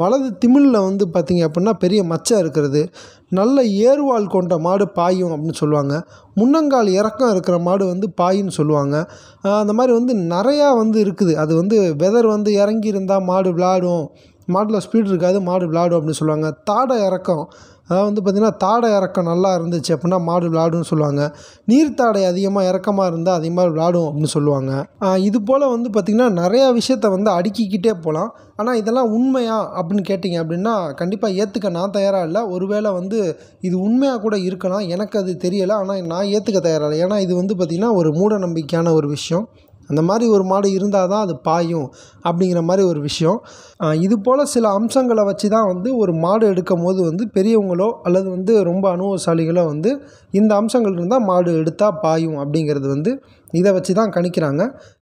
வலது திமிழில் வந்து பார்த்திங்க அப்படின்னா பெரிய மச்சம் இருக்கிறது நல்ல ஏர்வால் கொண்ட மாடு பாயும் அப்படின்னு சொல்லுவாங்க முன்னங்கால் இறக்கம் இருக்கிற மாடு வந்து பாயின்னு சொல்லுவாங்க அந்த மாதிரி வந்து நிறையா வந்து இருக்குது அது வந்து வெதர் வந்து இறங்கி இருந்தால் மாடு விளாடும் மாட்டில் ஸ்பீட் இருக்காது மாடு விளாடும் அப்படின்னு சொல்லுவாங்க தாடை இறக்கம் அதாவது வந்து பார்த்திங்கன்னா தாடை இறக்கம் நல்லா இருந்துச்சு அப்படின்னா மாடு விளாடுன்னு சொல்லுவாங்க நீர்த்தாடை அதிகமாக இறக்கமாக இருந்தால் அதிகமாக விளாடும் அப்படின்னு சொல்லுவாங்க இது போல் வந்து பார்த்திங்கன்னா நிறையா விஷயத்த வந்து அடுக்கிக்கிட்டே போகலாம் ஆனால் இதெல்லாம் உண்மையா அப்படின்னு கேட்டிங்க அப்படின்னா கண்டிப்பாக ஏற்றுக்க நான் தயாராக இல்லை ஒருவேளை வந்து இது உண்மையாக கூட இருக்கலாம் எனக்கு அது தெரியலை ஆனால் நான் ஏற்றுக்க தயாராக இல்லை ஏன்னா இது வந்து பார்த்திங்கன்னா ஒரு மூட நம்பிக்கையான ஒரு விஷயம் அந்த மாதிரி ஒரு மாடு இருந்தால் தான் அது பாயும் அப்படிங்கிற மாதிரி ஒரு விஷயம் இது போல் சில அம்சங்களை வச்சு தான் வந்து ஒரு மாடு எடுக்கும் போது வந்து பெரியவங்களோ அல்லது வந்து ரொம்ப அனுபவசாலிகளோ வந்து இந்த அம்சங்கள் இருந்தால் மாடு எடுத்தால் பாயும் அப்படிங்கிறது வந்து இதை வச்சு தான் கணிக்கிறாங்க